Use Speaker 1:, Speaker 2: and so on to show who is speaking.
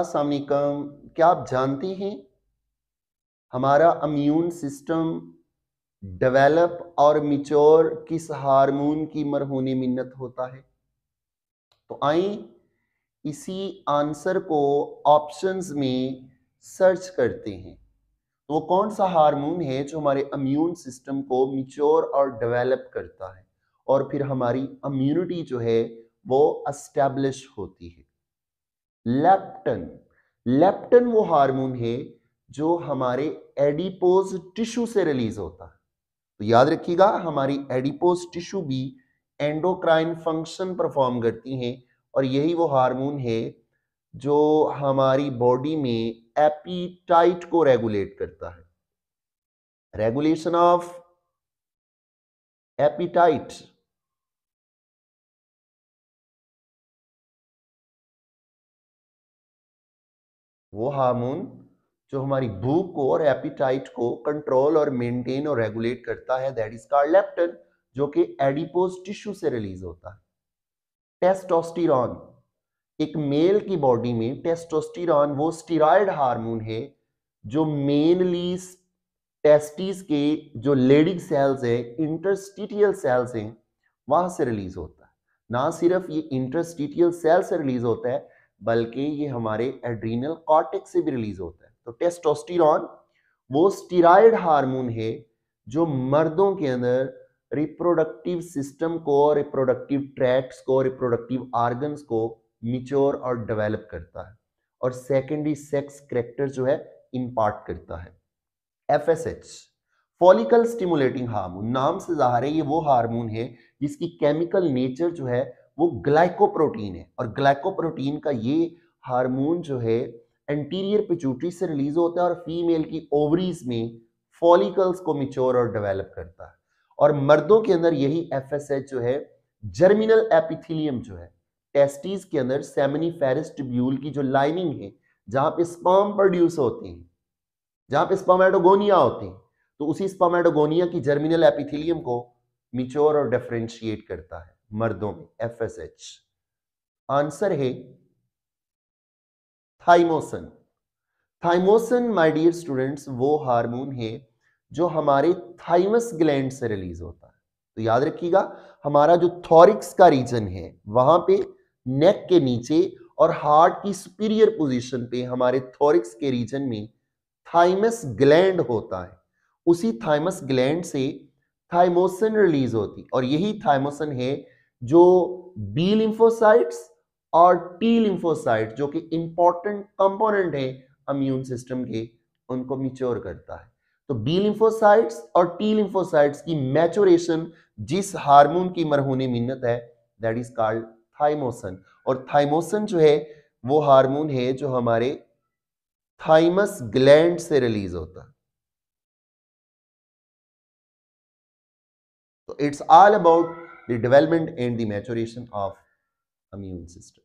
Speaker 1: असलकम क्या आप जानते हैं हमारा अम्यून सिस्टम डेवलप और मिचोर किस हार्मोन की मर होने मिन्नत होता है तो आए इसी आंसर को ऑप्शंस में सर्च करते हैं तो वो कौन सा हार्मोन है जो हमारे अम्यून सिस्टम को मिचोर और डेवलप करता है और फिर हमारी इम्यूनिटी जो है वो अस्टेब्लिश होती है लेप्टन लेप्टन वो हार्मोन है जो हमारे एडिपोज टिश्यू से रिलीज होता है तो याद रखिएगा हमारी एडिपोज टिश्यू भी एंडोक्राइन फंक्शन परफॉर्म करती हैं और यही वो हार्मोन है जो हमारी बॉडी में एपीटाइट को रेगुलेट करता है रेगुलेशन ऑफ एपीटाइट वो हार्मोन जो हमारी भूख को और एपिटाइट को कंट्रोल और मेंटेन और रेगुलेट करता है दैट इज कार्ड लेप्टन जो कि एडिपोज टिश्यू से रिलीज होता है टेस्टोस्टिरॉन एक मेल की बॉडी में टेस्टोस्टिरॉन वो स्टीराइड हार्मोन है जो मेनली टेस्टिस के जो लेडिंग सेल्स है इंटरस्टिटियल सेल्स हैं वहां से रिलीज होता है ना सिर्फ ये इंटरस्टिटियल सेल से रिलीज होता है बल्कि ये हमारे एड्रीनल कॉर्टेक्स से भी रिलीज होता है तो टेस्टोस्टिरोन वो स्टीराइड हार्मोन है जो मर्दों के अंदर रिप्रोडक्टिव सिस्टम को रिप्रोडक्टिव ट्रैक्ट्स को रिप्रोडक्टिव आर्गन्स को मिच्योर और डेवलप करता है और सेकेंडरी सेक्स करेक्टर जो है इम्पार्ट करता है F S H follicle stimulating hormone नाम से जाहिर है ये वो हार्मोन है जिसकी केमिकल नेचर जो है वो ग्लाइकोप्रोटीन है और ग्लाइकोप्रोटीन का ये हार्मोन जो है एंटीरियर पिचूटरी से रिलीज होता है और फीमेल की ओवरीज में फॉलिकल्स को मिच्योर और डेवलप करता है और मर्दों के अंदर यही एफ जो है जर्मिनल एपिथिलियम जो है टेस्टीज के अंदर सेमनी फेरिस ट्यूब्यूल की जो लाइनिंग है जहां पे स्पर्म प्रोड्यूस होते हैं जहां पे स्पर्मेटोगोनिया होते हैं तो उसी स्पर्मेटोगोनिया की जर्मिनल एपिथिलियम को मिच्योर और डिफ्रेंशिएट करता है मर्दों में एफ एस एच आंसर है thymosin thymosin my dear students वो हार्मोन है जो हमारे थाइमस ग्लैंड से रिलीज होता है तो याद रखिएगा हमारा जो थॉरिक्स का रीजन है वहां पे नेक के नीचे और हार्ट की सुपीरियर पोजीशन पे हमारे थॉरिक्स के रीजन में थाइमस ग्लैंड होता है उसी थाइमस ग्लैंड से थाइमोसन रिलीज होती और यही थाइमोसन है जो बी लिंफोसाइट्स और टी लिंफोसाइट जो कि इंपॉर्टेंट कंपोनेंट है इम्यून सिस्टम के उनको मिच्योर करता है तो बी लिंफोसाइट्स और टी लिंफोसाइट्स की मैचोरेशन जिस हार्मोन की मरहूनी मिन्नत है दैट इज कॉल्ड थाइमोसन और थाइमोसन जो है वो हार्मोन है जो हमारे थाइमस ग्लैंड से रिलीज होता तो it's all about the development and the maturation of immune system.